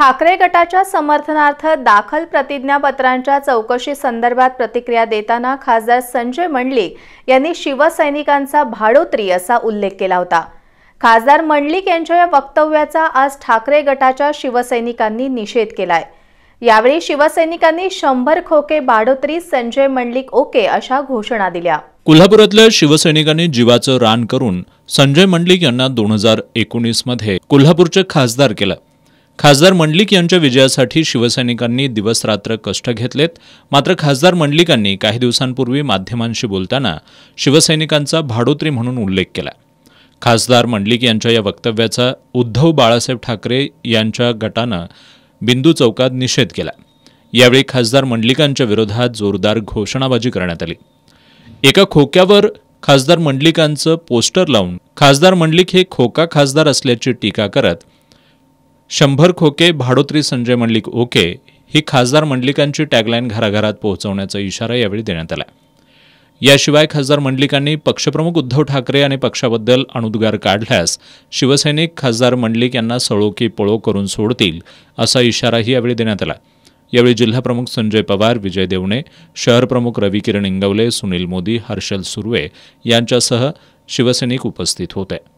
ठाकरे गटाच्या समर्थनार्थ दाखल प्रतिज्ञापत्रांच्या चौकशी संदर्भात प्रतिक्रिया देताना खासदार संजय मंडलिक यांनी शिवसैनिकांचा भाडोत्री असा उल्लेख केला होता खासदार मंडलिक यांच्या या वक्तव्याचा आज ठाकरे गटाच्या शिवसैनिकांनी निषेध केलाय यावेळी शिवसैनिकांनी शंभर खोके बाडोत्री संजय मंडलिक ओके अशा घोषणा दिल्या कोल्हापुरातल्या शिवसैनिकांनी जीवाचं रान करून संजय मंडलिक यांना दोन हजार एकोणीस मध्ये कोल्हापूरचे खासदार केलं खासदार मंडलिक यांच्या विजयासाठी शिवसैनिकांनी दिवसरात्र कष्ट घेतलेत मात्र खासदार मंडलिकांनी काही दिवसांपूर्वी माध्यमांशी बोलताना शिवसैनिकांचा भाडोत्री म्हणून उल्लेख केला खासदार मंडलिक यांच्या या वक्तव्याचा उद्धव बाळासाहेब ठाकरे यांच्या गटानं बिंदू चौकात निषेध केला यावेळी खासदार मंडलिकांच्या विरोधात जोरदार घोषणाबाजी करण्यात आली एका खोक्यावर खासदार मंडलिकांचं पोस्टर लावून खासदार मंडलिक हे खोका खासदार असल्याची टीका करत शंभर खोके भाडोत्री संजय मंडलिक ओके ही खासदार मंडलिकांची टॅगलाईन घराघरात पोहोचवण्याचा इशारा यावेळी देण्यात आला याशिवाय खासदार मंडलिकांनी पक्षप्रमुख उद्धव ठाकरे आणि पक्षाबद्दल अनुद्गार काढल्यास शिवसैनिक खासदार मंडलिक यांना सळोकी पळो करून सोडतील असा इशाराही यावेळी देण्यात आला यावेळी जिल्हाप्रमुख संजय पवार विजय देवणे शहरप्रमुख रवी किरण इंगवले सुनील मोदी हर्षल सुर्वे यांच्यासह शिवसैनिक उपस्थित होते